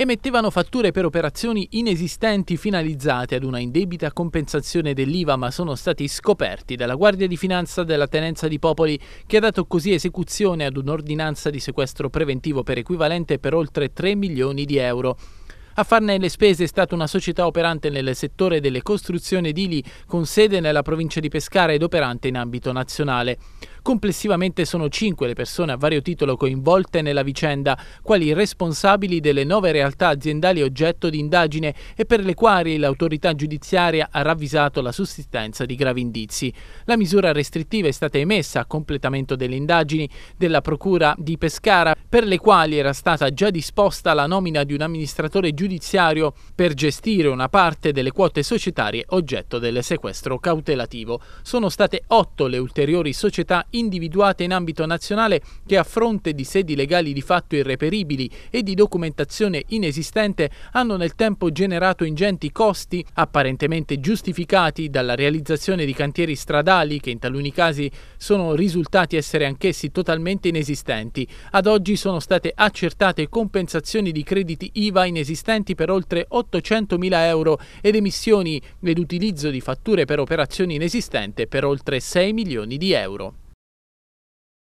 emettevano fatture per operazioni inesistenti finalizzate ad una indebita compensazione dell'IVA ma sono stati scoperti dalla Guardia di Finanza della Tenenza di Popoli che ha dato così esecuzione ad un'ordinanza di sequestro preventivo per equivalente per oltre 3 milioni di euro. A farne le spese è stata una società operante nel settore delle costruzioni edili con sede nella provincia di Pescara ed operante in ambito nazionale. Complessivamente sono cinque le persone a vario titolo coinvolte nella vicenda, quali responsabili delle nove realtà aziendali oggetto di indagine e per le quali l'autorità giudiziaria ha ravvisato la sussistenza di gravi indizi. La misura restrittiva è stata emessa a completamento delle indagini della Procura di Pescara, per le quali era stata già disposta la nomina di un amministratore giudiziario giudiziario per gestire una parte delle quote societarie oggetto del sequestro cautelativo. Sono state otto le ulteriori società individuate in ambito nazionale che a fronte di sedi legali di fatto irreperibili e di documentazione inesistente hanno nel tempo generato ingenti costi apparentemente giustificati dalla realizzazione di cantieri stradali che in taluni casi sono risultati essere anch'essi totalmente inesistenti. Ad oggi sono state accertate compensazioni di crediti IVA inesistenti patenti per oltre 800.000 euro ed emissioni ed utilizzo di fatture per operazioni inesistenti per oltre 6 milioni di euro.